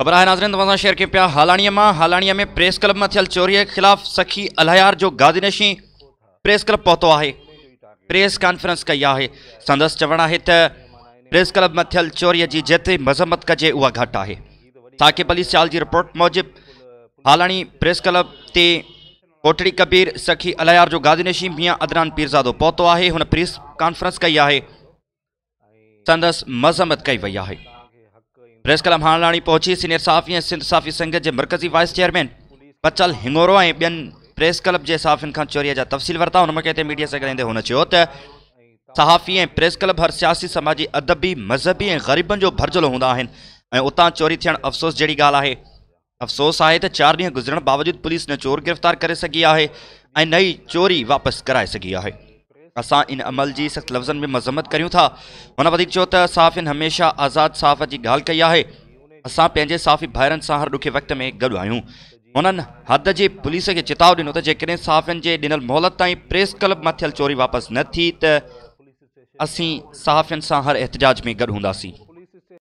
खबर है नाजरन तवाजा शेयर के पिया हालानिया में हालानिया में प्रेस क्लब में थियल चोरीअ खिलाफ सखी अलहार जो गादीनशी प्रेस क्लब पौतो है प्रेस कॉन्फ्रेंस कई है संदस चवण है त प्रेस क्लब में थियल चोरी की जेतिरी मज़म्मत कजे उ घट है साकिब अली सियाल की रिपोर्ट मूजिब हालानी प्रेस क्लब के कोटड़ी कबीर सखी अलहार जो गादीनशी मियाँ अदनान पीरज़ादो पौतो है उन प्रेस कॉन्फ्रेंस कई है संदस मज़म्मत कई वही है પ્રેસ કલમ હાણલાણી પહોંચી सीनियर सहाफी ऐं सिंध साफ़ी संघ के मर्कज़ी वाइस चेयरमैन बचल हिंगोरो ऐं ॿियनि प्रेस क्लब जे साफ़ियुनि खां चोरीअ जा तफ़सील वरिता हुन मीडिया सां ॻाल्हाईंदे हुन सहाफ़ी ऐं प्रेस क्लब हर सियासी समाजी अदबी मज़हबी ऐं ग़रीबनि जो भरजलो हूंदा आहिनि ऐं चोरी थियणु अफ़सोस जहिड़ी ॻाल्हि आहे अफ़सोस आहे त चारि ॾींहं गुज़रण बावजूदि पुलिस न चोर गिरफ़्तार करे सघी आहे नई चोरी वापस कराए सघी आहे असा इन अमल की सख्त लफ्ज़न में मज़म्मत करूँ था हुन वधीक चयो आज़ाद साफ़ की गाल कई है असां साफ़ी भाइरनि से हर दुखे वक़्त में गॾु आयु हुननि हद जी पुलिस के चिताव दिनों जैसे जेकॾहिं साफ़िन जे ॾिनल मोहलत ताईं प्रेस क्लब मां थियल चोरी वापसि न थी त असीं साफ़िन सां हर एहतजाज में गॾु हूंदासीं